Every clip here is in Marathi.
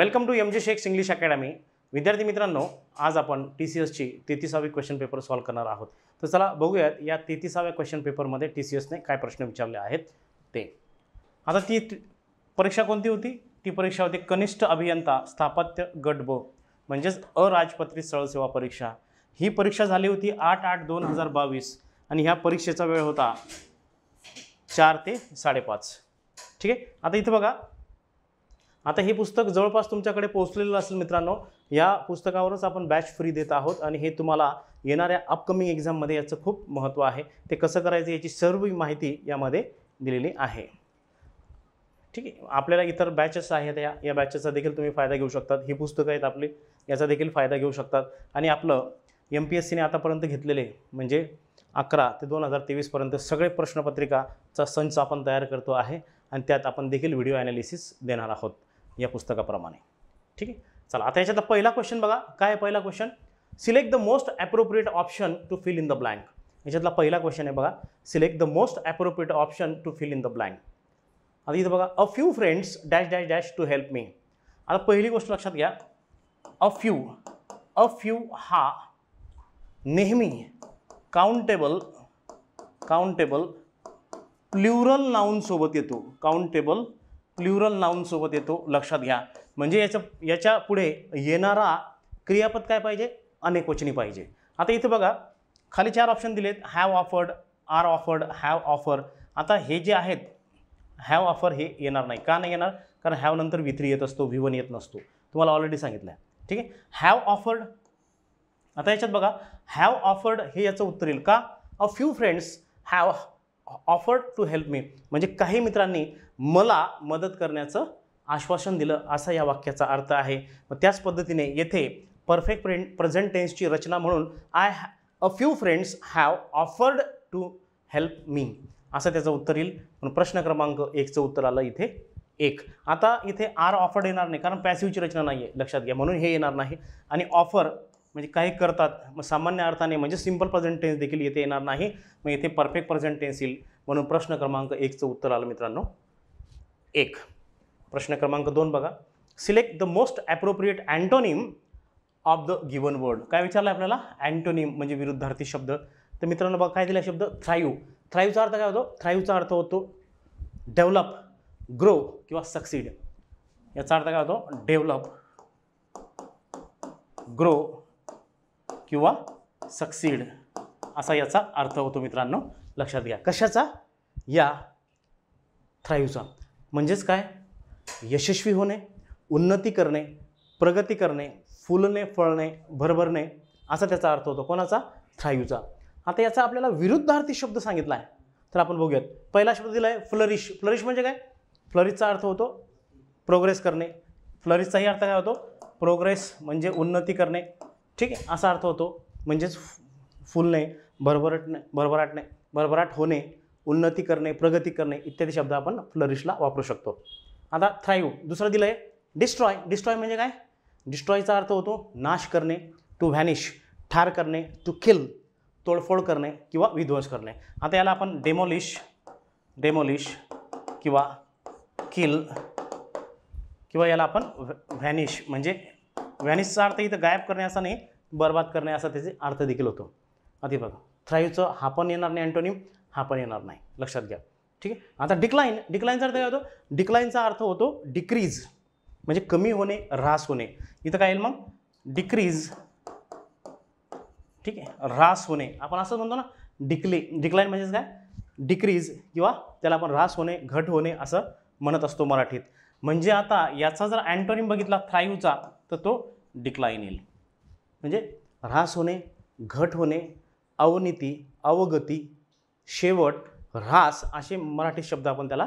Welcome to M J shakes English academy विद्यार्थी मित्रांनो आज आपण टी सी एसची तेहतीसावी क्वेश्चन पेपर सॉल्व करणार आहोत तर चला बघूयात या तेहतीसाव्या क्वेश्चन पेपरमध्ये टी सी एसने काय प्रश्न विचारले आहेत ते आता ती परीक्षा कोणती होती ती परीक्षा होती कनिष्ठ अभियंता स्थापत्य गट ब म्हणजेच अराजपत्रित सरळसेवा परीक्षा ही परीक्षा झाली होती आठ आठ दोन हजार बावीस आणि ह्या परीक्षेचा वेळ होता चार ते साडेपाच ठीक आहे आता इथं बघा आता हे पुस्तक जवळपास तुमच्याकडे पोहोचलेलं असेल मित्रांनो या पुस्तकावरच आपण बॅच फ्री देत आहोत आणि हे तुम्हाला येणाऱ्या अपकमिंग एक्झाममध्ये याचं खूप महत्त्व आहे ते कसं करायचं याची सर्व माहिती यामध्ये दिलेली आहे ठीक आहे आपल्याला इतर बॅचेस आहेत या या बॅचेसचा देखील तुम्ही फायदा घेऊ शकतात ही पुस्तकं आहेत आपली याचा देखील फायदा घेऊ शकतात आणि आपलं एम पी एस सीने आतापर्यंत घेतलेले म्हणजे अकरा ते दोन हजार तेवीसपर्यंत सगळे प्रश्नपत्रिकाचा संच आपण तयार करतो आहे आणि त्यात आपण देखील व्हिडिओ ॲनालिसिस देणार आहोत या पुस्तकाप्रमाणे ठीक आहे चला आता याच्यातला पहिला क्वेश्चन बघा काय आहे पहिला question select the most appropriate option to fill in the blank याच्यातला पहिला क्वेश्चन आहे बघा select the most appropriate option to fill in the blank आता इथं बघा a few friends dash dash dash to help me आता पहिली गोष्ट लक्षात घ्या अ फ्यू अ फ्यू हा नेहमी काउंटेबल काउंटेबल प्ल्युरल नाऊनसोबत येतो काउंटेबल प्ल्युरल नाऊनसोबत येतो लक्षात घ्या म्हणजे याच्या याच्या पुढे येणारा क्रियापद काय पाहिजे अनेकवचनी पाहिजे आता इथे बघा खाली चार ऑप्शन दिलेत have offered are offered have offer आता हे जे आहेत हॅव ऑफर हे येणार नाही का नाही येणार कारण हॅव नंतर विथ्री येत असतो व्हिवन येत नसतो तुम्हाला ऑलरेडी सांगितलं आहे ठीक आहे हॅव ऑफर्ड आता याच्यात बघा हॅव ऑफर्ड हे याचं उत्तर येईल का a few friends have offered to help me म्हणजे काही मित्रांनी मला मदत करण्याचं आश्वासन दिलं असा या वाक्याचा अर्थ आहे मग त्याच पद्धतीने येथे परफेक्ट प्रेंट प्रेझेंट टेन्सची रचना म्हणून I have a few friends have offered to help me असं त्याचं उत्तर येईल पण प्रश्न क्रमांक एकचं उत्तर आलं इथे एक आता इथे आर ऑफर्ड येणार नाही कारण पॅसिव्हची रचना नाही आहे लक्षात घ्या म्हणून हे येणार नाही आणि ऑफर म्हणजे काही करतात मग सामान्य अर्थाने म्हणजे सिम्पल प्रेझेंट टेन्स देखील येथे येणार नाही मग येथे परफेक्ट प्रेझेंट टेन्स येईल म्हणून प्रश्न क्रमांक एकचं उत्तर आलं मित्रांनो एक प्रश्न क्रमांक दोन बघा select the most appropriate antonym of the given word काय विचारलं आपल्याला अँटोनिम म्हणजे विरुद्धार्थी शब्द तर मित्रांनो बघा काय दिला शब्द थ्राईव्ह थ्राईव्हचा अर्थ काय होतो थ्राईव्हचा अर्थ होतो डेव्हलप ग्रो किंवा सक्सीड याचा अर्थ काय होतो डेव्हलप ग्रो किंवा सक्सीड असा याचा अर्थ होतो मित्रांनो लक्षात घ्या कशाचा या थ्राईव्हचा म्हणजेच काय यशस्वी होणे उन्नती करणे प्रगती करणे फुलणे फळणे भरभरणे असा त्याचा अर्थ होतो कोणाचा थ्रायूचा आता याचा आपल्याला विरुद्धार्थी शब्द सांगितला आहे तर आपण बघूयात पहिला शब्द दिला आहे फ्लरिश फ्लरिश म्हणजे काय फ्लरिशचा अर्थ होतो प्रोग्रेस करणे फ्लरिशचाही अर्थ काय होतो प्रोग्रेस म्हणजे उन्नती करणे ठीक आहे असा अर्थ होतो म्हणजेच फुलणे भरभरटणे भरभराटणे भरभराट होणे उन्नती करणे प्रगती करणे इत्यादी शब्द आपण फ्लरिशला वापरू शकतो आता थ्राईव्ह दुसरं दिलं आहे डिस्ट्रॉय डिस्ट्रॉय म्हणजे काय डिस्ट्रॉयचा अर्थ होतो नाश करणे टू व्हॅनिश ठार करणे टू किल तोडफोड करणे किंवा विध्वंस करणे आता याला आपण डेमोलिश डेमोलिश किंवा किल किंवा याला आपण व्हॅनिश म्हणजे व्हॅनिशचा अर्थ इथं गायब करणे असा नाही बर्बाद करणे असा त्याचे अर्थ देखील होतो आधी बघा थ्राईव्हचं हा पण येणार नाही अँटोनिम हा पण येणार नाही लक्षात घ्या ठीक आहे आता डिक्लाईन डिक्लाईनचा अर्थ काय होतो डिक्लाईनचा अर्थ होतो डिक्रीज म्हणजे कमी होणे ऱ्हास होणे इथं काय येईल मग डिक्रीज ठीक आहे ऱ्हास होणे आपण असं म्हणतो ना डिक्ले डिक्लाईन म्हणजेच काय डिक्रीज किंवा त्याला आपण ऱ्हास होणे घट होणे असं म्हणत असतो मराठीत म्हणजे आता याचा जर अँटोनिम बघितला थ्राईव्हचा तर तो डिक्लाईन येईल म्हणजे ऱ्हास होणे घट होणे अवनीती अवगती शेवट ऱ्हास असे मराठी शब्द आपण त्याला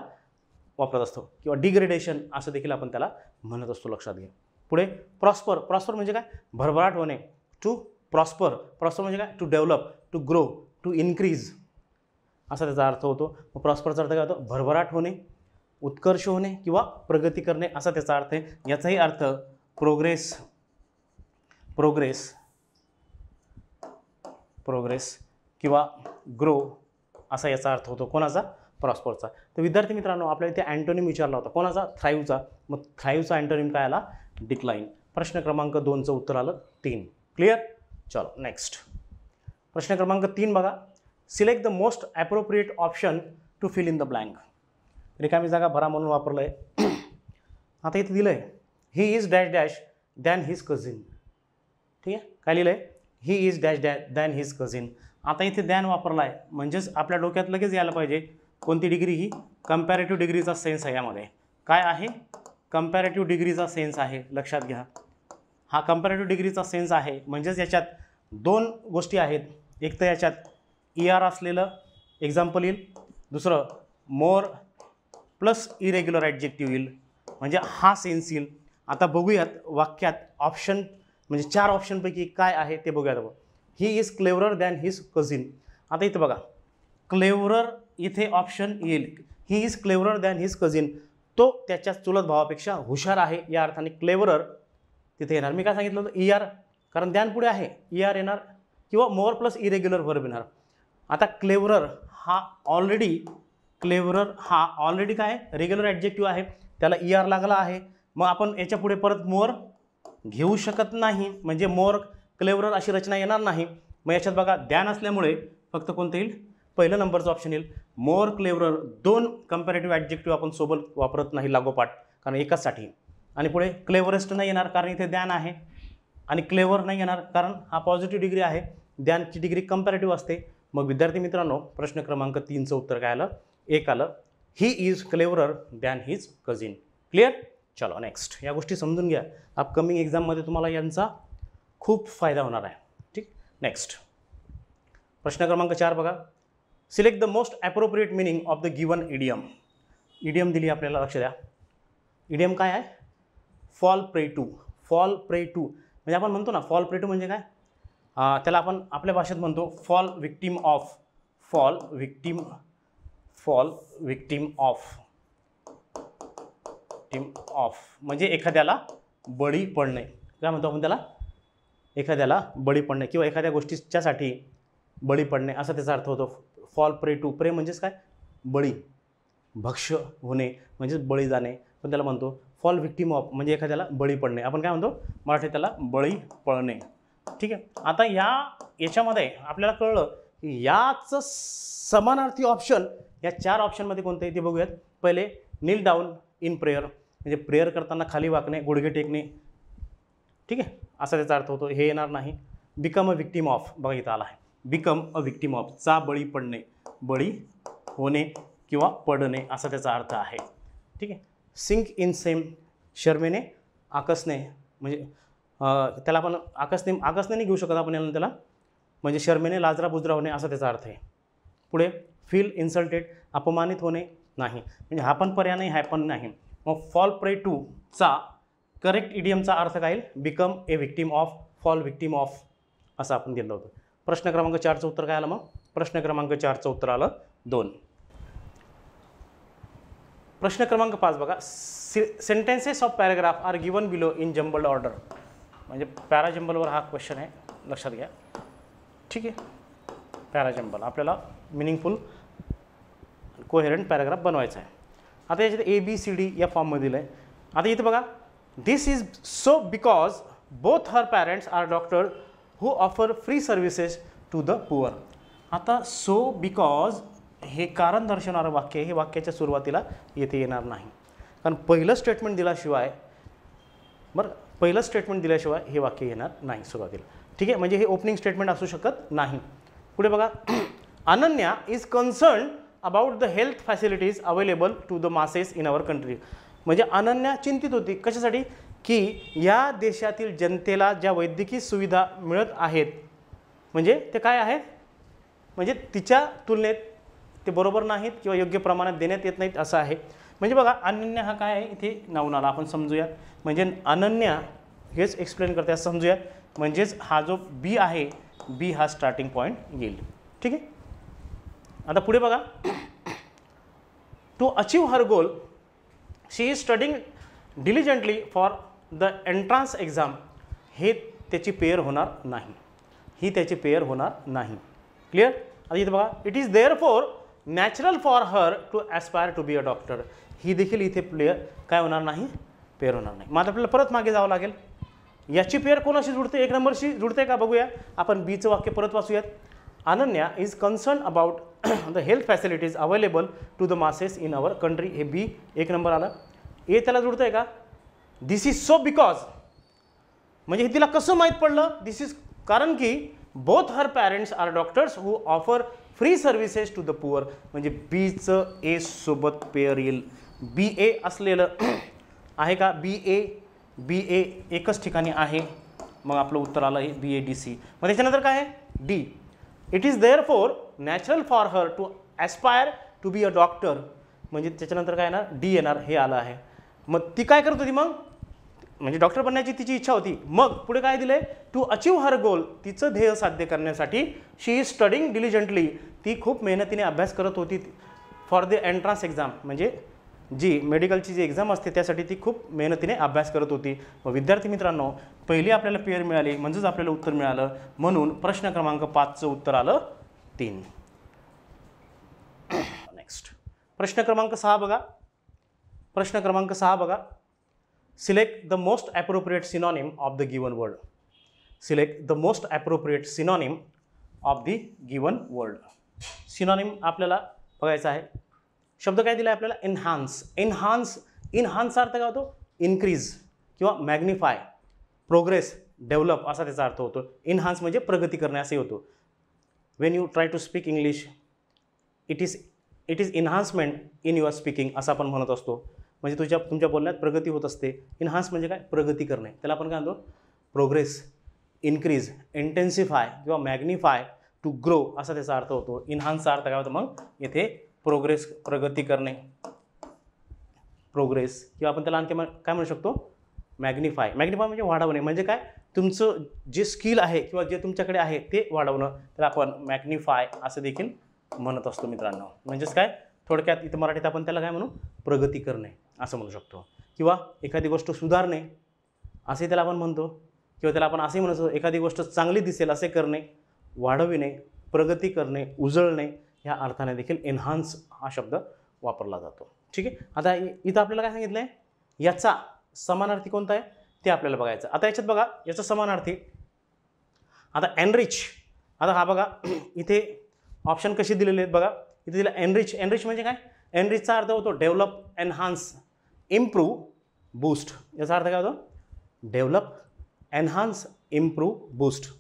वापरत असतो किंवा डिग्रेडेशन असं देखील आपण त्याला म्हणत असतो लक्षात घ्या पुढे प्रॉस्पर प्रॉस्पर म्हणजे काय भरभराट होणे टू प्रॉस्पर प्रॉस्पर म्हणजे काय to develop to grow to increase असा त्याचा अर्थ होतो मग प्रॉस्परचा अर्थ काय होतो भरभराट होणे उत्कर्ष होणे किंवा प्रगती करणे असा त्याचा अर्थ आहे याचाही अर्थ प्रोग्रेस प्रोग्रेस प्रोग्रेस किंवा ग्रो असा याचा अर्थ होतो कोणाचा प्रॉस्परचा तर विद्यार्थी मित्रांनो आपल्याला इथे अँटोनिम विचारला होता कोणाचा थ्राईव्हचा मग थ्राईव्हचा अँटोनिम काय आला डिक्लाईन प्रश्न क्रमांक दोनचं उत्तर आलं तीन क्लिअर चलो नेक्स्ट प्रश्न क्रमांक तीन बघा select the most appropriate option to fill in the blank रिकामी जागा भरा म्हणून वापरलं आहे आता इथे दिलं आहे he is dash dash than his cousin ठीक आहे काय लिहिलं आहे he is dash dash than his cousin आता इथे दॅन वापरला आहे म्हणजेच आपल्या डोक्यात लगेच यायला पाहिजे कोणती डिग्री ही कम्पॅरेटिव्ह डिग्रीचा सेन्स आहे यामध्ये काय आहे कम्पॅरेटिव्ह डिग्रीचा सेन्स आहे लक्षात घ्या हा कम्पॅरेटिव्ह डिग्रीचा सेन्स आहे म्हणजेच याच्यात दोन गोष्टी आहेत एक तर याच्यात ई e आर असलेलं एक्झाम्पल येईल दुसरं मोर प्लस इरेग्युलर ॲडजेक्टिव्ह येईल म्हणजे हा सेन्स येईल आता बघूयात वाक्यात ऑप्शन म्हणजे चार ऑप्शनपैकी काय आहे ते बघूयात बघ he is cleverer than his cousin आता इथं बघा क्लेवरर इथे ऑप्शन येईल he is cleverer than his cousin तो त्याच्या चुलत भावापेक्षा हुशार आहे या अर्थाने क्लेवरर तिथे येणार मी काय सांगितलं होतं ई e आर कारण दॅन पुढे आहे ई e आर येणार किंवा मोर प्लस इरेग्युलर वर्ब येणार आता क्लेवरर हा ऑलरेडी क्लेवरर हा ऑलरेडी काय रेग्युलर ॲडजेक्टिव्ह आहे त्याला ई e आर लागला आहे मग आपण याच्या पुढे परत मोर घेऊ शकत नाही म्हणजे मोर क्लेवरर अशी रचना येणार नाही मग याच्यात बघा ध्यान असल्यामुळे फक्त कोणतं येईल पहिलं नंबरचं ऑप्शन येईल मोर क्लेवरर दोन कम्पॅरेटिव्ह ॲडजेक्टिव्ह आपण सोबत वापरत नाही लागोपाठ कारण एकाचसाठी आणि पुढे क्लेवरेस्ट नाही येणार कारण इथे ध्यान आहे आणि क्लेवर नाही येणार कारण हा पॉझिटिव्ह डिग्री आहे ध्यानची डिग्री कम्पॅरेटिव्ह असते मग विद्यार्थी मित्रांनो प्रश्न क्रमांक तीनचं उत्तर काय आलं एक आलं he is cleverer than his cousin clear चलो नेक्स्ट या गोष्टी समजून घ्या अपकमिंग एक्झाममध्ये तुम्हाला यांचा खूप फायदा होणार आहे ठीक नेक्स्ट प्रश्न क्रमांक चार बघा select the most appropriate meaning of the given idiom idiom दिली आपल्याला लक्ष द्या इडियम काय आहे fall prey to fall prey to म्हणजे आपण म्हणतो ना फॉल प्रे टू म्हणजे काय त्याला आपण आपल्या भाषेत म्हणतो fall victim of fall victim fall victim of team of म्हणजे एखाद्याला बळी पडणे काय म्हणतो आपण त्याला एखाद्याला बळी पडणे किंवा एखाद्या गोष्टीच्यासाठी बळी पडणे असा त्याचा अर्थ होतो फॉल प्रे टू प्रे म्हणजेच काय बळी भक्ष होणे म्हणजेच बळी जाणे पण त्याला म्हणतो फॉल विक्टीम ऑफ म्हणजे एखाद्याला बळी पडणे आपण काय म्हणतो मराठी त्याला बळी पडणे ठीक आहे आता या याच्यामध्ये आपल्याला कळलं की याचं समानार्थी ऑप्शन या चार ऑप्शनमध्ये कोणते आहे ते बघूयात पहिले नील डाऊन इन प्रेयर म्हणजे प्रेयर करताना खाली वाकणे गुडघे टेकणे ठीक आहे असा त्याचा अर्थ होतो हे येणार नाही बिकम अ विक्टीम ऑफ बघा इथं आला आहे बिकम अ विक्टीम ऑफ चा बळी पडणे बळी होणे किंवा पडणे असा त्याचा अर्थ आहे ठीक आहे सिंक इन सेम शर्मेने आकसणे म्हणजे त्याला आपण आकसने आकसने घेऊ शकत आपण याला त्याला म्हणजे शर्मेने लाजरा बुजरा होणे असा त्याचा अर्थ आहे पुढे फील इन्सल्टेड अपमानित होणे नाही म्हणजे हा पण पर्याय नाही हा पण नाही मग फॉल प्रे टू चा करेक्ट इडियमचा अर्थ काय become a victim of fall victim of असं आपण दिलं होतं प्रश्न क्रमांक चारचं उत्तर काय आलं मग प्रश्न क्रमांक चारचं उत्तर आलं दोन प्रश्न क्रमांक पाच बघा सि sentences of paragraph are given below in jumble order म्हणजे पॅराजंबलवर हा क्वेश्चन आहे लक्षात घ्या ठीक आहे पॅराजंबल आपल्याला मिनिंगफुल कोहेरंट पॅराग्राफ बनवायचा आहे आता याच्यात ए बी सी डी या फॉर्ममध्ये दिलं आहे आता इथं बघा this is so because both her parents are doctor who offer free services to the poor आता सो बिकॉज हे कारण दर्शवणारं वाक्य हे वाक्याच्या सुरुवातीला येथे येणार नाही कारण पहिलं स्टेटमेंट दिल्याशिवाय बरं पहिलं स्टेटमेंट दिल्याशिवाय हे वाक्य येणार नाही सुरुवातीला ठीक आहे म्हणजे हे ओपनिंग स्टेटमेंट असू शकत नाही पुढे बघा Ananya is concern about the health facilities available to the masses in our country म्हणजे अनन्या चिंतित होती कशासाठी की या देशातील जनतेला ज्या वैद्यकीय सुविधा मिळत आहेत म्हणजे ते काय आहेत म्हणजे तिच्या तुलनेत ते बरोबर नाहीत किंवा योग्य प्रमाणात देण्यात येत नाहीत असं आहे म्हणजे बघा अनन्या हा काय आहे इथे नावून आला आपण समजूयात म्हणजे अनन्या हेच एक्सप्लेन करते असं समजूयात म्हणजेच हा जो बी आहे बी हा स्टार्टिंग पॉईंट येईल ठीक आहे आता पुढे बघा to achieve her goal she is studying diligently for the entrance exam हे त्याची पेअर होणार नाही ही त्याची पेअर होणार नाही क्लिअर आता इथे बघा it is there for natural for her to aspire to be a doctor ही देखील इथे प्लेअर काय होणार नाही पेअर होणार नाही मग आपल्याला परत मागे जावं लागेल याची पेअर कोणाशी जुडते एक नंबरशी जुडते का बघूया आपण बीचं वाक्य परत वाचूयात Ananya is concern about the health facilities available to the masses in our country हे बी एक नंबर आलं ए त्याला जुडतं आहे का दिस इज सो बिकॉज म्हणजे हे तिला कसं माहीत पडलं दिस इज कारण की both her parents are doctors who offer free services to the poor म्हणजे बीचं ए सोबत पेअर येईल बी ए असलेलं आहे का बी ए बी ए एकच ठिकाणी आहे मग आपलं उत्तर आलं हे बी ए डी सी मग त्याच्यानंतर काय आहे D it is therefore natural for her to aspire to be a doctor म्हणजे त्याच्यानंतर काय येणार डी आर हे आलं आहे मग ती काय करत होती मग म्हणजे डॉक्टर बनण्याची तिची इच्छा होती मग पुढे काय दिलं आहे टू अचीव हर गोल तिचं ध्येय साध्य करण्यासाठी शी इज स्टडिंग डिलिजंटली ती खूप मेहनतीने अभ्यास करत होती फॉर द एन्ट्रान्स एक्झाम म्हणजे जी मेडिकलची जी एक्झाम असते त्यासाठी ती खूप मेहनतीने अभ्यास करत होती व विद्यार्थी मित्रांनो पहिली आपल्याला पेअर मिळाली म्हणजेच आपल्याला उत्तर मिळालं म्हणून प्रश्न क्रमांक पाचचं उत्तर आलं तीन नेक्स्ट प्रश्न क्रमांक सहा बघा प्रश्न क्रमांक सहा बघा select the most appropriate synonym of the given word select the most appropriate synonym of the given word synonym आपल्याला बघायचं आहे शब्द काय दिला आपल्याला एन्हान्स एन्हान्स इनहान्सचा अर्थ काय होतो इन्क्रीज किंवा मॅग्निफाय प्रोग्रेस डेव्हलप असा त्याचा अर्थ होतो इनहान्स म्हणजे प्रगती करणे असे होतो when you try to speak English it is it is enhancement in your speaking असं आपण म्हणत असतो म्हणजे तुझ्या तुमच्या बोलण्यात प्रगती होत असते इन्हान्स म्हणजे काय प्रगती करणे त्याला आपण काय म्हणतो प्रोग्रेस इन्क्रीज इंटेन्सिफाय किंवा मॅग्निफाय टू ग्रो असा त्याचा अर्थ होतो इन्हान्सचा अर्थ काय होतो मग येथे प्रोग्रेस प्रगती करणे प्रोग्रेस किंवा आपण त्याला आणखी काय म्हणू शकतो मॅग्निफाय मॅग्निफाय म्हणजे वाढवणे म्हणजे काय तुमचं जे स्किल आहे किंवा जे तुमच्याकडे आहे ते वाढवणं तर आपण मॅग्निफाय असं देखील म्हणत असतो मित्रांनो म्हणजेच काय थोडक्यात इथं मराठीत आपण त्याला काय म्हणू प्रगती करणे असं म्हणू शकतो किंवा एखादी गोष्ट सुधारणे असे त्याला आपण म्हणतो किंवा त्याला आपण असे म्हणतो एखादी गोष्ट चांगली दिसेल असे करणे वाढविणे प्रगती करणे उजळणे या अर्थाने देखील एन्हान्स हा शब्द वापरला जातो ठीक आहे आता इथं आपल्याला काय सांगितलं आहे याचा समानार्थी कोणता आहे ते आपल्याला बघायचं आता याच्यात बघा याचा समानार्थी आता एनरिच आता हा बघा इथे ऑप्शन कसे दिलेले आहेत बघा इथे दिला एनरिच एनरिच म्हणजे काय एनरिचचा अर्थ होतो डेव्हलप एनहान्स इम्प्रूव बूस्ट याचा अर्थ काय होतो डेव्हलप एनहान्स इम्प्रूव बूस्ट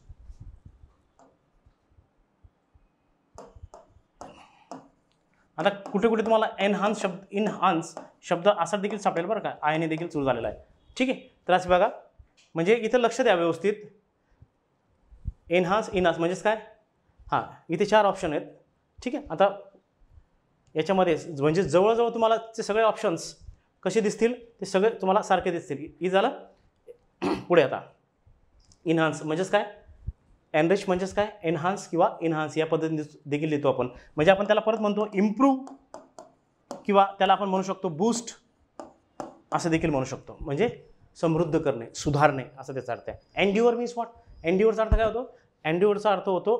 आता कुठे कुठे तुम्हाला एनहान्स शब्द इनहान्स शब्द असा देखील सापडेल बरं का आयने देखील सुरू झालेला आहे ठीक आहे तर असे बघा म्हणजे इथं लक्ष द्या व्यवस्थित एनहान्स इनहान्स म्हणजेच काय हां इथे चार ऑप्शन आहेत ठीक आहे आता याच्यामध्ये म्हणजे जवळजवळ तुम्हाला ते सगळे ऑप्शन्स कसे दिसतील ते सगळे तुम्हाला सारखे दिसतील इ झालं पुढे आता इनहान्स म्हणजेच काय एनरिच म्हणजेच काय एनहान्स किंवा एनहान्स या पद्धतीने देखील लिहितो आपण म्हणजे आपण त्याला परत म्हणतो इम्प्रूव्ह किंवा त्याला आपण म्हणू शकतो बूस्ट असं देखील म्हणू शकतो म्हणजे समृद्ध करणे सुधारणे असं त्याचा अर्थ आहे एनड्युअर मीन्स वॉट एनड्युअरचा अर्थ काय होतो एनड्युअरचा अर्थ होतो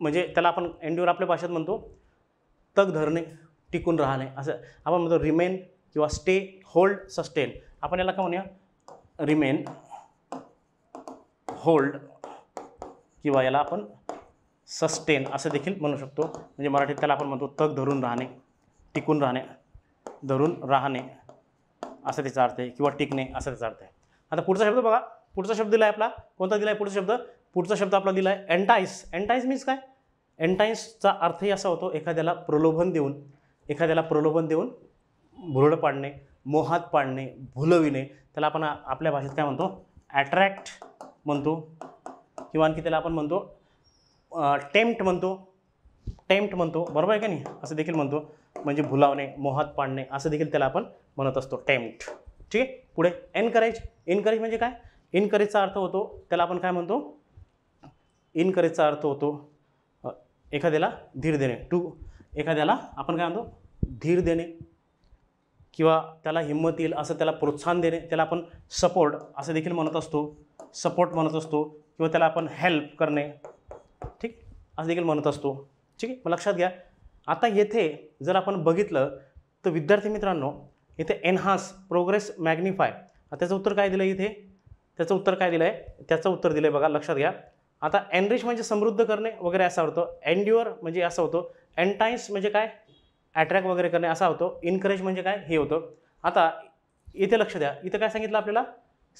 म्हणजे त्याला आपण एनड्युअर आपल्या भाषेत म्हणतो तग धरणे टिकून राहणे असं आपण म्हणतो रिमेन किंवा स्टे होल्ड सस्टेन आपण याला का म्हणूया रिमेन होल्ड किंवा याला आपण सस्टेन असं देखील म्हणू शकतो म्हणजे मराठीत त्याला आपण म्हणतो तग धरून राहणे टिकून राहणे धरून राहणे असं त्याचा अर्थ आहे किंवा टिकणे असं त्याचा अर्थ आहे आता पुढचा शब्द बघा पुढचा शब्द दिला आहे आपला कोणता दिला आहे पुढचा शब्द पुढचा शब्द आपला दिला आहे एन्टाईस एन्टाईस मीन्स काय एन्टाईसचा अर्थही असा होतो एखाद्याला प्रलोभन देऊन एखाद्याला प्रलोभन देऊन भुरड पाडणे मोहात पाडणे भुलविणे त्याला आपण आपल्या भाषेत काय म्हणतो ॲट्रॅक्ट म्हणतो किंवा आणखी त्याला आपण म्हणतो टेम्प्ट म्हणतो टेम्प्ट म्हणतो बरोबर आहे का नाही असं देखील म्हणतो म्हणजे भुलावणे मोहात पाडणे असं देखील त्याला आपण म्हणत असतो टेम्प्ट ठीक आहे पुढे एनकरेज एनकरेज म्हणजे काय इनकरेजचा अर्थ होतो त्याला आपण काय म्हणतो इनकरेजचा अर्थ होतो एखाद्याला धीर देणे टू एखाद्याला आपण काय म्हणतो धीर देणे किंवा त्याला हिंमत येईल असं त्याला प्रोत्साहन देणे त्याला आपण सपोर्ट असं देखील म्हणत असतो सपोर्ट म्हणत असतो किंवा त्याला आपण हेल्प करणे ठीक असं देखील म्हणत असतो ठीक आहे मग लक्षात घ्या आता येथे जर आपण बघितलं तर विद्यार्थी मित्रांनो इथे एनहान्स प्रोग्रेस मॅग्निफाय त्याचं उत्तर काय दिलं आहे इथे त्याचं उत्तर काय दिलं आहे त्याचं उत्तर दिलं आहे बघा लक्षात घ्या आता एनरिच म्हणजे समृद्ध करणे वगैरे असा होतं एन्ड्युअर म्हणजे असं होतं एन्टाईन्स म्हणजे काय अट्रॅक्ट वगैरे करणे असा होतो इनकरेज म्हणजे काय हे होतं आता इथे लक्ष द्या इथं काय सांगितलं आपल्याला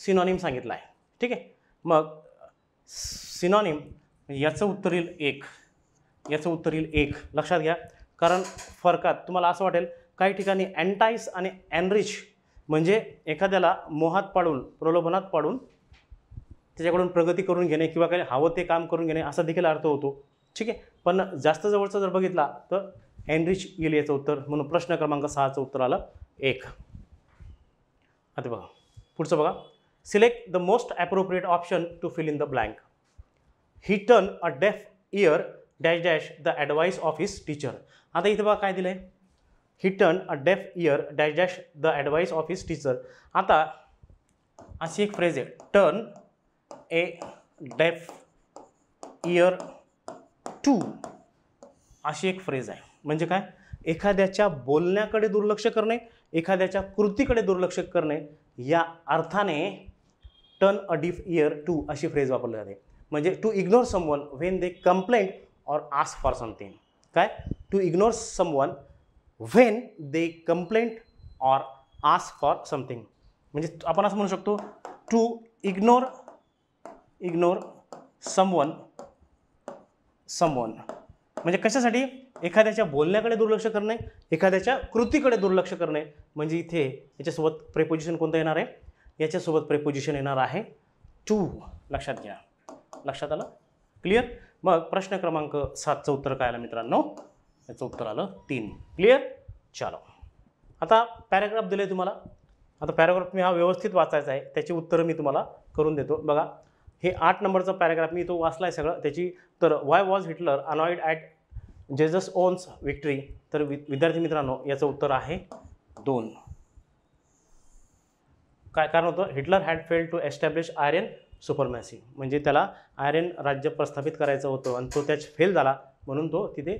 सिनॉनिम सांगितलं आहे ठीक आहे मग सिनॉनिम याचं उत्तर येईल एक याचं उत्तर येईल एक लक्षात घ्या कारण फरकात तुम्हाला असं वाटेल काही ठिकाणी अँटाईस आणि अँनरिच म्हणजे एखाद्याला मोहात पाडून प्रलोभनात पाडून त्याच्याकडून प्रगती करून घेणे किंवा काही हवं ते काम करून घेणे असा देखील अर्थ होतो ठीक आहे पण जास्त जवळचा जर बघितला तर एनरिच येईल याचं उत्तर म्हणून प्रश्न क्रमांक सहाचं उत्तर आलं एक आता बघा पुढचं बघा Select the most appropriate option to fill in the blank. He turned a deaf ear dash dash the advice of his teacher. आता इथे बघा काय दिलं आहे ही turn a deaf ear dash dash the advice of teacher. Teacher आता अशी एक फ्रेज आहे टर्न ए डेफ इयर टू अशी एक फ्रेज आहे म्हणजे काय एखाद्याच्या बोलण्याकडे दुर्लक्ष करणे एखाद्याच्या कृतीकडे दुर्लक्ष करणे या अर्थाने turn a deaf ear to अशी फ्रेज वापरली जाते म्हणजे to ignore someone when they complain or ask for something काय to ignore someone when they complain or ask for something म्हणजे आपण असं म्हणू शकतो to ignore ignore someone someone म्हणजे कशासाठी एखाद्याच्या बोलण्याकडे दुर्लक्ष करणे एखाद्याच्या कृतीकडे दुर्लक्ष करणे म्हणजे इथे याच्यासोबत प्रेपोजिशन कोणतं येणार आहे याच्यासोबत प्रेपोजिशन येणार आहे टू लक्षात घ्या लक्षात आलं क्लिअर मग प्रश्न क्रमांक सातचं उत्तर काय आलं मित्रांनो याचं उत्तर आलं तीन क्लिअर चालो आता पॅराग्राफ दिले तुम्हाला आता पॅराग्राफ मी हा व्यवस्थित वाचायचा आहे त्याची उत्तरं मी तुम्हाला करून देतो बघा हे आठ नंबरचा पॅराग्राफ मी तो वाचला आहे सगळं त्याची तर why was Hitler annoyed at Jesse Owens victory तर वि विद्यार्थी मित्रांनो याचं उत्तर आहे दोन काय कारण होतं Hitler had failed to establish Aryan supremacy म्हणजे त्याला आयरन राज्य प्रस्थापित करायचं होतं आणि तो त्याच फेल झाला म्हणून तो तिथे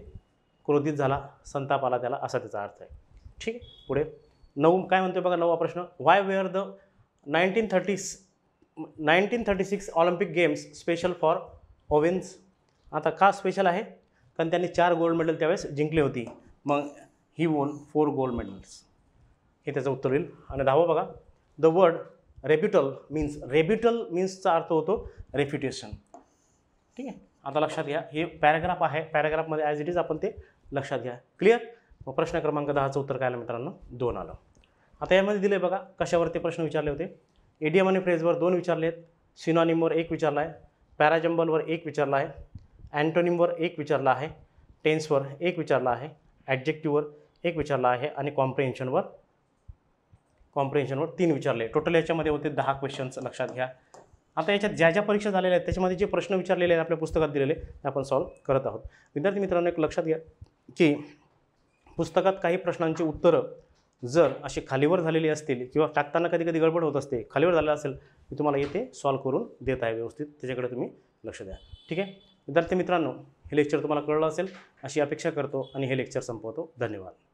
क्रोधित झाला संताप आला त्याला असा त्याचा अर्थ आहे ठीक आहे पुढे नऊ काय म्हणतो बघा नववा प्रश्न why were the nineteen thirty nineteen thirty six Olympic games special for Owens आता का स्पेशल आहे कारण त्यांनी चार गोल्ड मेडल त्यावेळेस जिंकली होती मग ही वोन फोर गोल्ड मेडल्स हे त्याचं उत्तर होईल आणि दहावं बघा the word rebuttal means rebuttal मीन्सचा अर्थ होतो रेफ्युटेशन ठीक आहे आता लक्षात घ्या हे पॅराग्राफ आहे पॅराग्राफमध्ये ॲज इट इज आपण ते लक्षात घ्या क्लिअर मग प्रश्न क्रमांक दहाचं उत्तर काय आलं मित्रांनो दोन आलं आता यामध्ये दिलं आहे बघा कशावरती प्रश्न विचारले होते एडीएम आणि फ्रेजवर दोन विचारले आहेत सिनॉनिमवर एक विचारला आहे पॅराजंबलवर एक विचारला आहे अँटोनिमवर एक विचारला आहे टेन्सवर एक विचारला आहे ॲडजेक्टिव्हवर एक विचारला आहे आणि कॉम्प्रिहेन्शनवर कॉम्प्रिहेन्शनवर तीन विचारले टोटल याच्यामध्ये होते दहा क्वेश्चन्स लक्षात घ्या आता याच्यात ज्या ज्या परीक्षा झालेल्या आहेत त्याच्यामध्ये जे प्रश्न विचारलेले आहेत आपल्या पुस्तकात दिलेले ते आपण सॉल्व करत आहोत विद्यार्थी मित्रांनो एक लक्षात घ्या की पुस्तकात काही प्रश्नांची उत्तरं जर अशी खालीवर झालेली असतील किंवा टाकताना कधी कधी गडबड होत असते खालीवर झालेलं असेल मी तुम्हाला येथे सॉल्व करून देत आहे व्यवस्थित त्याच्याकडे तुम्ही लक्ष द्या ठीक आहे विद्यार्थी मित्रांनो हे लेक्चर तुम्हाला कळलं असेल अशी अपेक्षा करतो आणि हे लेक्चर संपवतो धन्यवाद